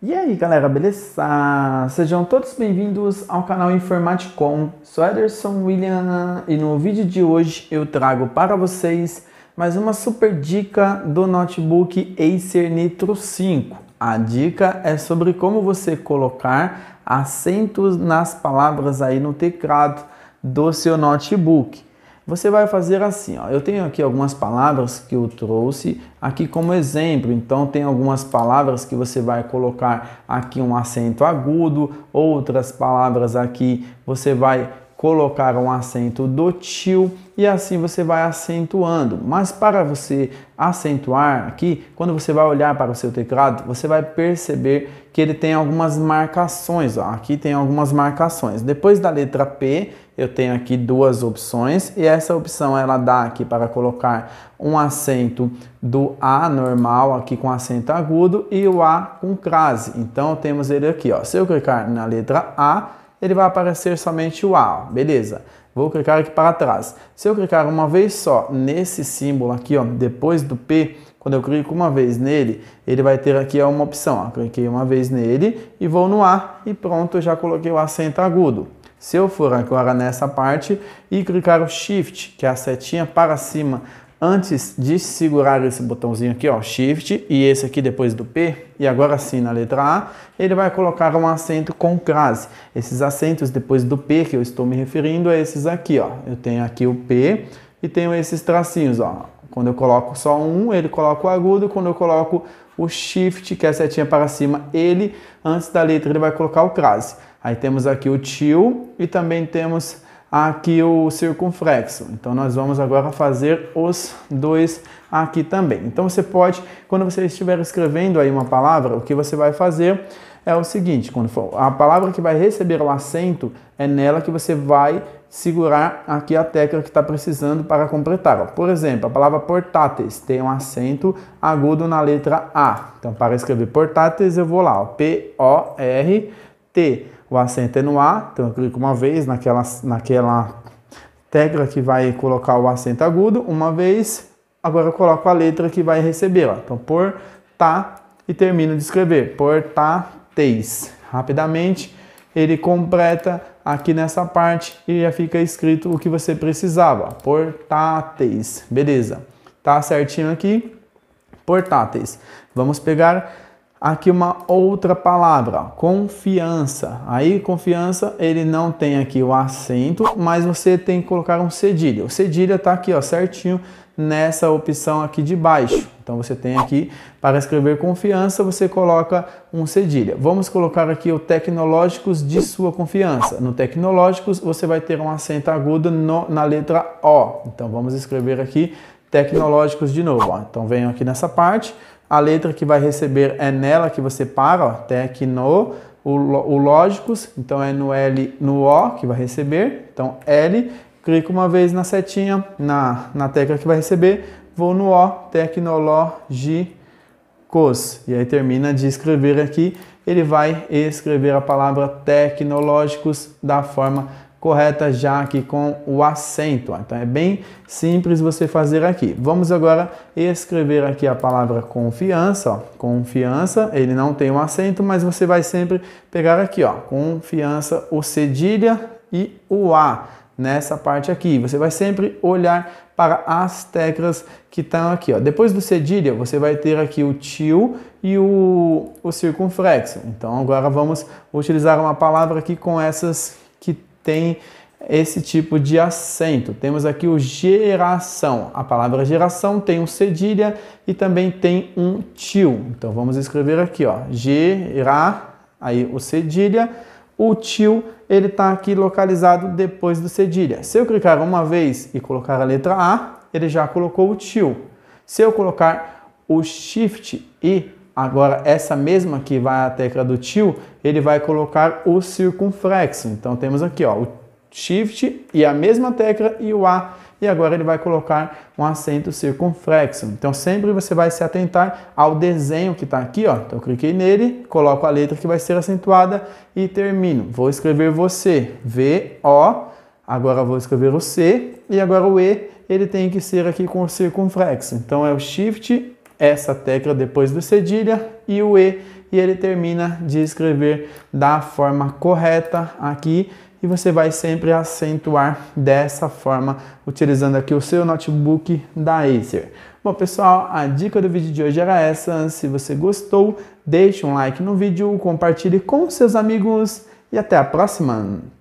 E aí galera, beleza? Ah, sejam todos bem-vindos ao canal Informaticom, sou Ederson William e no vídeo de hoje eu trago para vocês mais uma super dica do notebook Acer Nitro 5. A dica é sobre como você colocar acentos nas palavras aí no teclado do seu notebook. Você vai fazer assim, ó. Eu tenho aqui algumas palavras que eu trouxe aqui como exemplo. Então tem algumas palavras que você vai colocar aqui um acento agudo, outras palavras aqui você vai colocar um acento do tio e assim você vai acentuando. Mas para você acentuar aqui, quando você vai olhar para o seu teclado, você vai perceber que ele tem algumas marcações. Ó. Aqui tem algumas marcações. Depois da letra P, eu tenho aqui duas opções e essa opção ela dá aqui para colocar um acento do A normal aqui com acento agudo e o A com crase. Então temos ele aqui. Ó. Se eu clicar na letra A, ele vai aparecer somente o A, beleza. Vou clicar aqui para trás. Se eu clicar uma vez só nesse símbolo aqui, ó, depois do P, quando eu clico uma vez nele, ele vai ter aqui uma opção. Ó. Cliquei uma vez nele e vou no A e pronto, já coloquei o acento agudo. Se eu for agora nessa parte e clicar o Shift, que é a setinha para cima antes de segurar esse botãozinho aqui, ó, Shift, e esse aqui depois do P, e agora sim na letra A, ele vai colocar um acento com crase. Esses acentos depois do P que eu estou me referindo é esses aqui, ó. Eu tenho aqui o P e tenho esses tracinhos, ó. Quando eu coloco só um, ele coloca o agudo, quando eu coloco o Shift, que é a setinha para cima, ele, antes da letra, ele vai colocar o crase. Aí temos aqui o tio e também temos aqui o circunflexo. Então nós vamos agora fazer os dois aqui também. Então você pode, quando você estiver escrevendo aí uma palavra, o que você vai fazer é o seguinte, quando for a palavra que vai receber o acento, é nela que você vai segurar aqui a tecla que está precisando para completar. Por exemplo, a palavra portáteis tem um acento agudo na letra A. Então, para escrever portáteis, eu vou lá, P-O-R o acento é no A, então eu clico uma vez naquela, naquela tecla que vai colocar o acento agudo, uma vez, agora eu coloco a letra que vai recebê-la. Então, tá e termino de escrever, portáteis. Rapidamente, ele completa aqui nessa parte e já fica escrito o que você precisava, portáteis. Beleza, tá certinho aqui, portáteis. Vamos pegar Aqui uma outra palavra, ó, confiança. Aí confiança, ele não tem aqui o acento, mas você tem que colocar um cedilha. O cedilha está aqui, ó, certinho nessa opção aqui de baixo. Então você tem aqui, para escrever confiança, você coloca um cedilha. Vamos colocar aqui o tecnológicos de sua confiança. No tecnológicos, você vai ter um acento agudo no, na letra O. Então vamos escrever aqui tecnológicos de novo. Ó. Então venho aqui nessa parte. A letra que vai receber é nela que você para, ó, tecno, o, o lógicos, então é no L, no O que vai receber, então L, clica uma vez na setinha, na, na tecla que vai receber, vou no O, tecnológicos. E aí termina de escrever aqui, ele vai escrever a palavra tecnológicos da forma correta, já aqui com o acento. Então é bem simples você fazer aqui. Vamos agora escrever aqui a palavra confiança. Ó. Confiança, ele não tem um acento, mas você vai sempre pegar aqui, ó, confiança, o cedilha e o A nessa parte aqui. Você vai sempre olhar para as teclas que estão aqui. Ó. Depois do cedilha, você vai ter aqui o til e o, o circunflexo. Então agora vamos utilizar uma palavra aqui com essas que tem esse tipo de acento. Temos aqui o geração. A palavra geração tem um cedilha e também tem um til. Então vamos escrever aqui, ó, gerar, aí o cedilha, o til ele está aqui localizado depois do cedilha. Se eu clicar uma vez e colocar a letra A, ele já colocou o til. Se eu colocar o shift e agora essa mesma que vai à tecla do til, ele vai colocar o circunflexo. Então temos aqui ó, o shift e a mesma tecla e o A e agora ele vai colocar um acento circunflexo. Então sempre você vai se atentar ao desenho que está aqui, ó. Então eu cliquei nele, coloco a letra que vai ser acentuada e termino. Vou escrever você, V, O, agora vou escrever o C e agora o E, ele tem que ser aqui com circunflexo. Então é o Shift, essa tecla depois do cedilha e o E e ele termina de escrever da forma correta aqui e você vai sempre acentuar dessa forma, utilizando aqui o seu notebook da Acer. Bom, pessoal, a dica do vídeo de hoje era essa. Se você gostou, deixe um like no vídeo, compartilhe com seus amigos e até a próxima!